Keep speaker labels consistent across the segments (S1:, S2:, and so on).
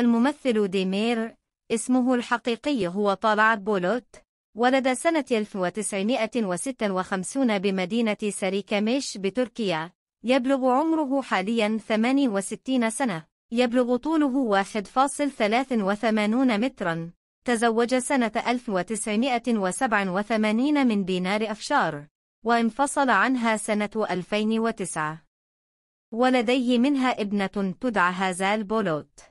S1: الممثل ديمير اسمه الحقيقي هو طالعد بولوت ولد سنة 1956 بمدينة سريكاميش بتركيا يبلغ عمره حاليا 68 سنة يبلغ طوله 1.83 مترا تزوج سنة 1987 من دينار أفشار وانفصل عنها سنة 2009 ولديه منها ابنة تدعى هازال بولوت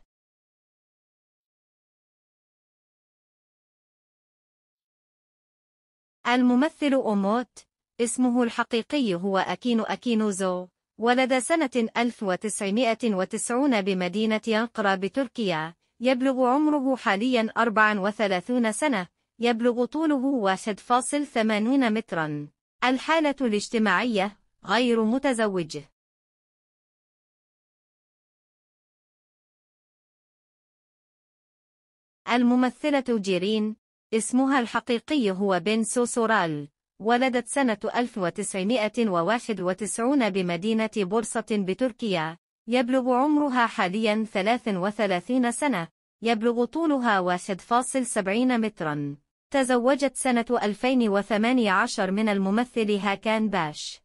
S1: الممثل أوموت اسمه الحقيقي هو أكينو أكينوزو ولد سنة 1990 بمدينة ينقرة بتركيا يبلغ عمره حاليا 34 سنة يبلغ طوله 1.80 مترا الحالة الاجتماعية غير متزوج
S2: الممثلة
S1: جيرين اسمها الحقيقي هو بن سوسورال ولدت سنة 1991 بمدينة بورصة بتركيا يبلغ عمرها حاليا 33 سنة يبلغ طولها 1.70 مترا تزوجت سنة 2018 من الممثل هاكان باش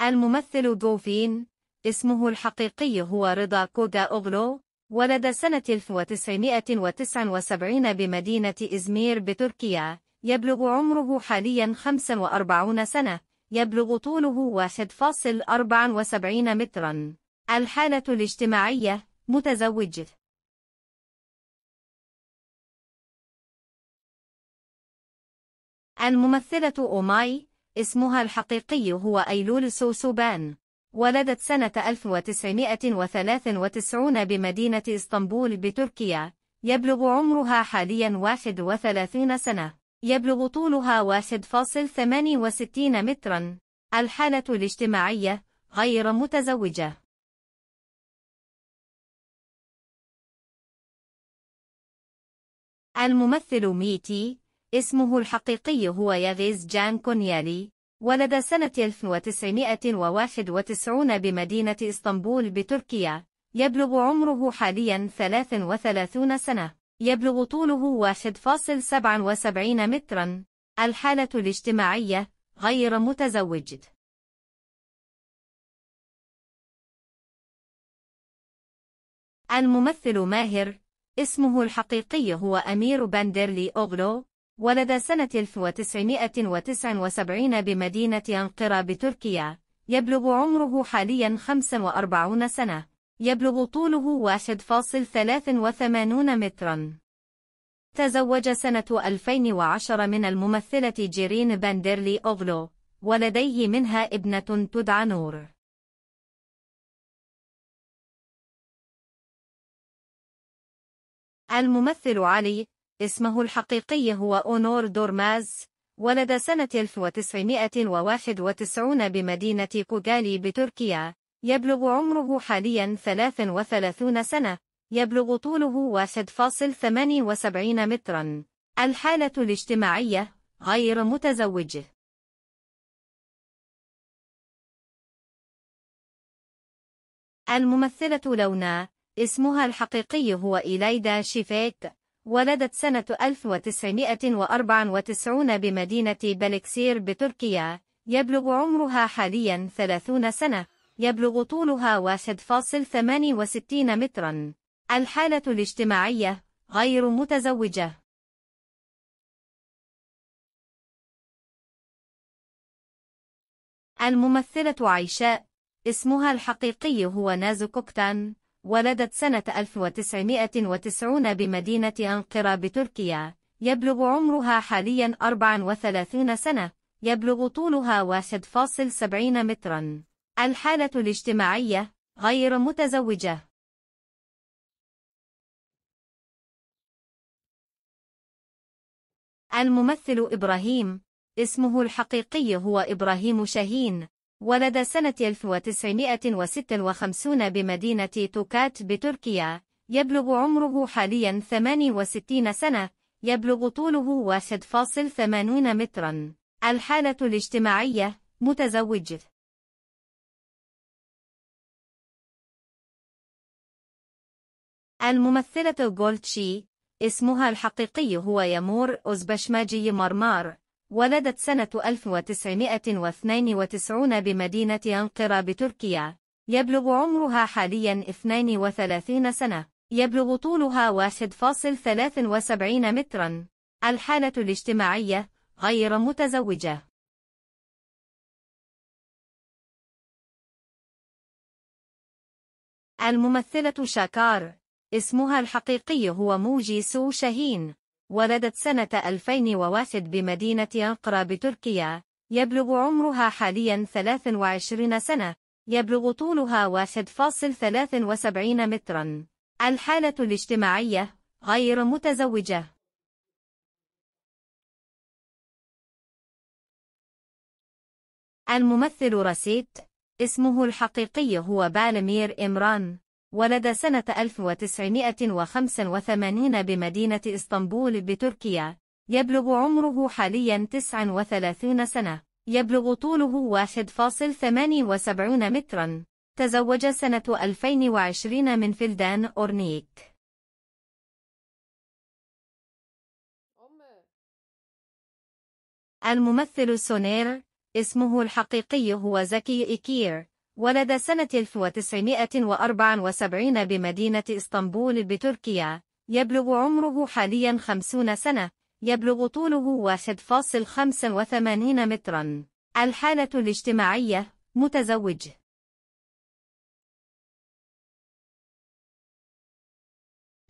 S1: الممثل دوفين اسمه الحقيقي هو رضا كوغا أوغلو ولد سنة 1979 بمدينة إزمير بتركيا يبلغ عمره حاليا 45 سنة يبلغ طوله 1.74 مترا الحالة الاجتماعية متزوج الممثلة أوماي اسمها الحقيقي هو أيلول سوسوبان ولدت سنة 1993 بمدينة اسطنبول بتركيا يبلغ عمرها حاليا 31 سنة يبلغ طولها 1.68 مترا الحالة الاجتماعية غير متزوجة الممثل ميتي اسمه الحقيقي هو يغيز جان كونيالي ولد سنة 1991 بمدينة إسطنبول بتركيا يبلغ عمره حاليا 33 سنة يبلغ طوله 1.77 مترا الحالة الاجتماعية غير
S2: متزوج
S1: الممثل ماهر اسمه الحقيقي هو أمير بندرلي أوغلو ولد سنة 1979 بمدينة أنقرة بتركيا يبلغ عمره حاليا 45 سنة يبلغ طوله 1.83 مترا تزوج سنة 2010 من الممثلة جيرين بانديرلي أوغلو ولديه منها ابنة تدعى نور الممثل علي اسمه الحقيقي هو أونور دورماز ولد سنة 1991 بمدينة كوغالي بتركيا يبلغ عمره حاليا 33 سنة يبلغ طوله 1.78 مترا الحالة الاجتماعية غير متزوج
S2: الممثلة
S1: لونا اسمها الحقيقي هو إيلايدا شيفيت ولدت سنة 1994 بمدينة بلكسير بتركيا يبلغ عمرها حاليا 30 سنة يبلغ طولها 1.68 مترا الحالة الاجتماعية غير متزوجة الممثلة عيشاء اسمها الحقيقي هو ناز كوكتان ولدت سنة 1990 بمدينة أنقرة بتركيا يبلغ عمرها حاليا 34 سنة يبلغ طولها 1.70 مترا الحالة الاجتماعية غير متزوجة الممثل إبراهيم اسمه الحقيقي هو إبراهيم شاهين ولد سنة 1956 بمدينة توكات بتركيا يبلغ عمره حاليا 68 سنة يبلغ طوله 1.80 مترا الحالة الاجتماعية
S2: متزوج
S1: الممثلة جولتشي اسمها الحقيقي هو يمور أوزبشماجي مرمار ولدت سنة 1992 بمدينة أنقرة بتركيا يبلغ عمرها حاليا 32 سنة يبلغ طولها 1.73 مترا الحالة الاجتماعية غير متزوجة الممثلة شاكار اسمها الحقيقي هو موجي سو شاهين ولدت سنة 2001 بمدينة أنقرة بتركيا يبلغ عمرها حاليا 23 سنة يبلغ طولها 1.73 مترا الحالة الاجتماعية غير متزوجة الممثل رسيت اسمه الحقيقي هو بالمير إمران ولد سنة 1985 بمدينة إسطنبول بتركيا يبلغ عمره حاليا 39 سنة يبلغ طوله 1.78 مترا تزوج سنة 2020 من فلدان أورنيك الممثل سونير اسمه الحقيقي هو زكي إكير ولد سنة 1974 بمدينة إسطنبول بتركيا يبلغ عمره حاليا 50 سنة يبلغ طوله 1.85 مترا الحالة الاجتماعية متزوج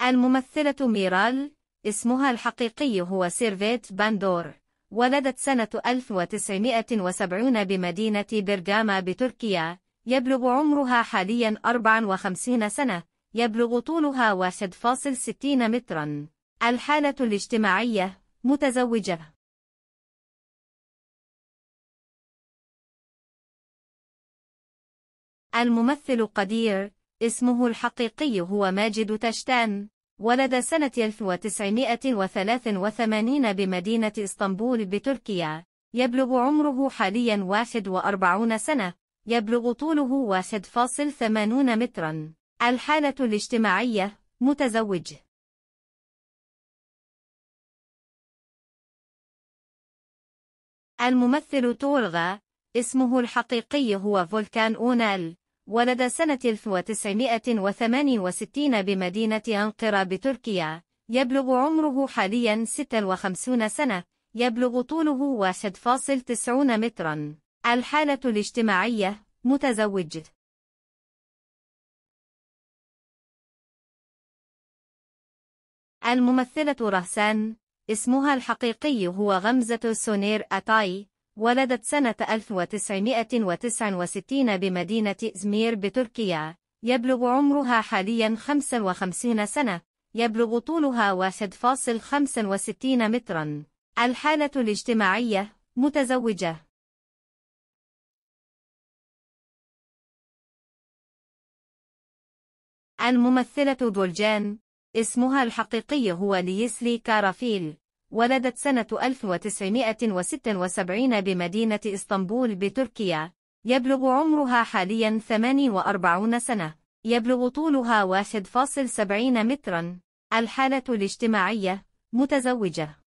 S1: الممثلة ميرال اسمها الحقيقي هو سيرفيت باندور ولدت سنة 1970 بمدينة برغاما بتركيا يبلغ عمرها حاليا 54 سنة يبلغ طولها 1.60 مترا الحالة الاجتماعية متزوجة الممثل قدير اسمه الحقيقي هو ماجد تشتان ولد سنة 1983 بمدينة اسطنبول بتركيا يبلغ عمره حاليا 41 سنة يبلغ طوله 1.80 مترا الحالة الاجتماعية متزوج الممثل تورغا اسمه الحقيقي هو فولكان أونال ولد سنة 1968 بمدينة أنقرة بتركيا يبلغ عمره حاليا 56 سنة يبلغ طوله 1.90 مترا الحالة الاجتماعية متزوج الممثلة رهسان اسمها الحقيقي هو غمزة سونير أتاي ولدت سنة 1969 بمدينة إزمير بتركيا يبلغ عمرها حاليا 55 سنة يبلغ طولها 1.65 مترا الحالة الاجتماعية متزوجة الممثلة دولجان اسمها الحقيقي هو ليسلي كارافيل ولدت سنة 1976 بمدينة إسطنبول بتركيا يبلغ عمرها حاليا 48 سنة يبلغ طولها 1.70 مترا الحالة الاجتماعية متزوجة